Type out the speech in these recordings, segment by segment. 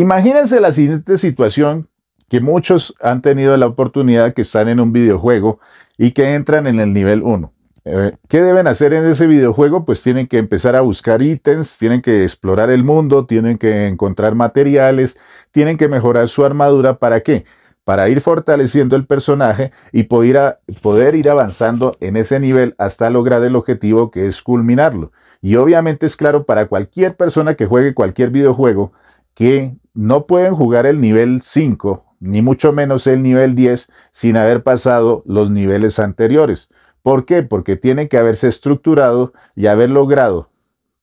Imagínense la siguiente situación que muchos han tenido la oportunidad que están en un videojuego y que entran en el nivel 1. Eh, ¿Qué deben hacer en ese videojuego? Pues tienen que empezar a buscar ítems, tienen que explorar el mundo, tienen que encontrar materiales, tienen que mejorar su armadura. ¿Para qué? Para ir fortaleciendo el personaje y poder, poder ir avanzando en ese nivel hasta lograr el objetivo que es culminarlo. Y obviamente es claro para cualquier persona que juegue cualquier videojuego que no pueden jugar el nivel 5, ni mucho menos el nivel 10, sin haber pasado los niveles anteriores. ¿Por qué? Porque tienen que haberse estructurado y haber logrado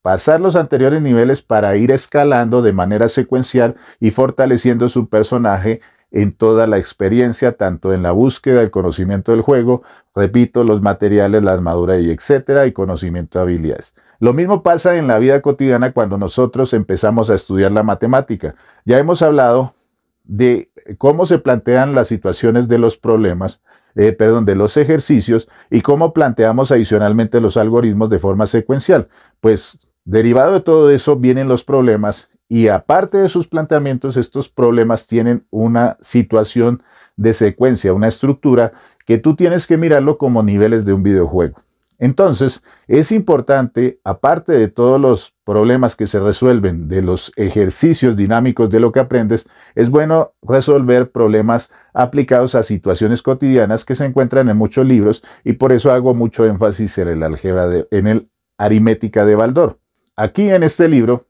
pasar los anteriores niveles para ir escalando de manera secuencial y fortaleciendo su personaje en toda la experiencia, tanto en la búsqueda, el conocimiento del juego, repito, los materiales, la armadura y etcétera, y conocimiento de habilidades. Lo mismo pasa en la vida cotidiana cuando nosotros empezamos a estudiar la matemática. Ya hemos hablado de cómo se plantean las situaciones de los problemas, eh, perdón, de los ejercicios y cómo planteamos adicionalmente los algoritmos de forma secuencial. Pues derivado de todo eso vienen los problemas y aparte de sus planteamientos, estos problemas tienen una situación de secuencia, una estructura que tú tienes que mirarlo como niveles de un videojuego. Entonces, es importante, aparte de todos los problemas que se resuelven, de los ejercicios dinámicos de lo que aprendes, es bueno resolver problemas aplicados a situaciones cotidianas que se encuentran en muchos libros y por eso hago mucho énfasis en el álgebra, en el aritmética de Baldor. Aquí en este libro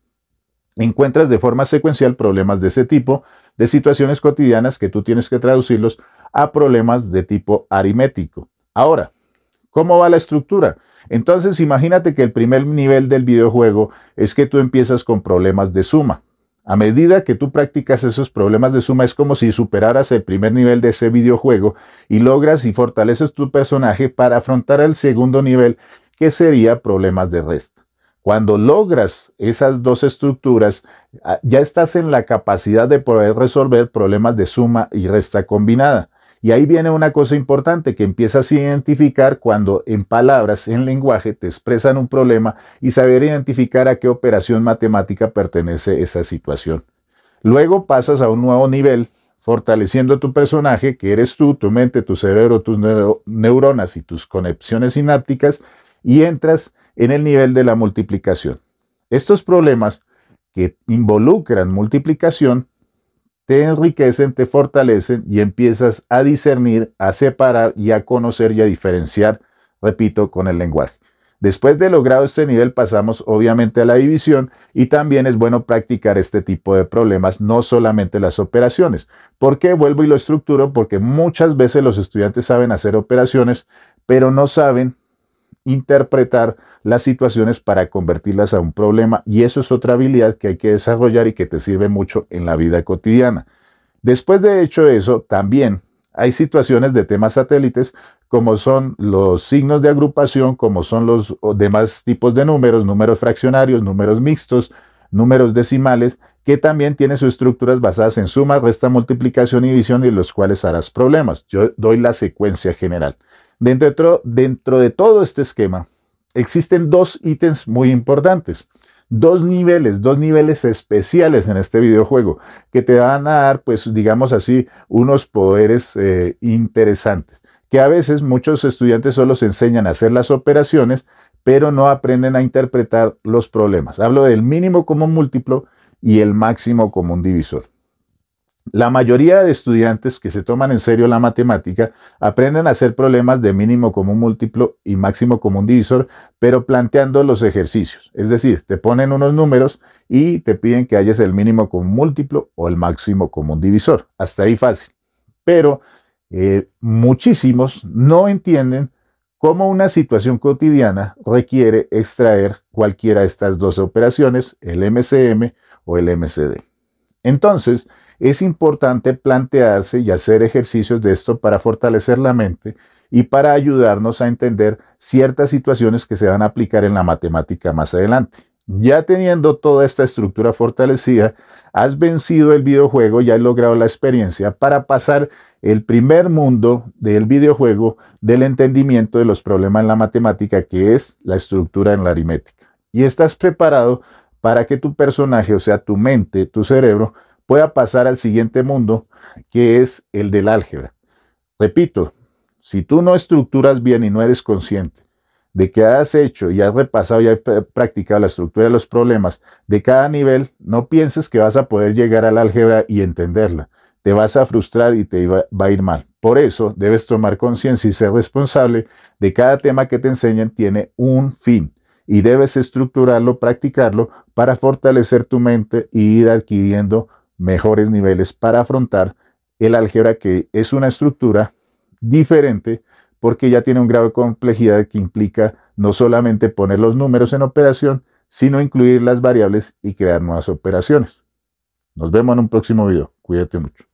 encuentras de forma secuencial problemas de ese tipo, de situaciones cotidianas que tú tienes que traducirlos a problemas de tipo aritmético. Ahora, ¿cómo va la estructura? Entonces imagínate que el primer nivel del videojuego es que tú empiezas con problemas de suma. A medida que tú practicas esos problemas de suma es como si superaras el primer nivel de ese videojuego y logras y fortaleces tu personaje para afrontar el segundo nivel que sería problemas de resto. Cuando logras esas dos estructuras, ah, ya estás en la capacidad de poder resolver problemas de suma y resta combinada. Y ahí viene una cosa importante que empiezas a identificar cuando en palabras, en lenguaje, te expresan un problema y saber identificar a qué operación matemática pertenece esa situación. Luego pasas a un nuevo nivel, fortaleciendo tu personaje, que eres tú, tu mente, tu cerebro, tus neuronas y tus conexiones sinápticas, y entras en el nivel de la multiplicación. Estos problemas que involucran multiplicación te enriquecen, te fortalecen y empiezas a discernir, a separar y a conocer y a diferenciar, repito, con el lenguaje. Después de logrado este nivel pasamos obviamente a la división y también es bueno practicar este tipo de problemas, no solamente las operaciones. ¿Por qué vuelvo y lo estructuro? Porque muchas veces los estudiantes saben hacer operaciones, pero no saben interpretar las situaciones para convertirlas a un problema. Y eso es otra habilidad que hay que desarrollar y que te sirve mucho en la vida cotidiana. Después de hecho eso, también hay situaciones de temas satélites como son los signos de agrupación, como son los demás tipos de números, números fraccionarios, números mixtos, números decimales, que también tienen sus estructuras basadas en suma, resta, multiplicación y división, y los cuales harás problemas. Yo doy la secuencia general. Dentro, de todo este esquema existen dos ítems muy importantes dos niveles, dos niveles especiales en este videojuego que te van a dar, pues digamos así, unos poderes eh, interesantes, que a veces muchos estudiantes solo se enseñan a hacer las operaciones, pero no aprenden a interpretar los problemas. Hablo del mínimo común múltiplo y el máximo común divisor. La mayoría de estudiantes que se toman en serio la matemática aprenden a hacer problemas de mínimo común múltiplo y máximo común divisor, pero planteando los ejercicios. Es decir, te ponen unos números y te piden que halles el mínimo común múltiplo o el máximo común divisor. Hasta ahí fácil. Pero eh, muchísimos no entienden cómo una situación cotidiana requiere extraer cualquiera de estas dos operaciones, el MCM o el MCD. Entonces, es importante plantearse y hacer ejercicios de esto para fortalecer la mente y para ayudarnos a entender ciertas situaciones que se van a aplicar en la matemática más adelante. Ya teniendo toda esta estructura fortalecida, has vencido el videojuego y has logrado la experiencia para pasar el primer mundo del videojuego del entendimiento de los problemas en la matemática, que es la estructura en la aritmética. Y estás preparado para que tu personaje, o sea, tu mente, tu cerebro, pueda pasar al siguiente mundo, que es el del álgebra. Repito, si tú no estructuras bien y no eres consciente de que has hecho y has repasado y has practicado la estructura de los problemas de cada nivel, no pienses que vas a poder llegar al álgebra y entenderla. Te vas a frustrar y te va a ir mal. Por eso debes tomar conciencia y ser responsable de cada tema que te enseñan tiene un fin y debes estructurarlo, practicarlo para fortalecer tu mente y ir adquiriendo mejores niveles para afrontar el álgebra que es una estructura diferente porque ya tiene un grado de complejidad que implica no solamente poner los números en operación, sino incluir las variables y crear nuevas operaciones. Nos vemos en un próximo video. Cuídate mucho.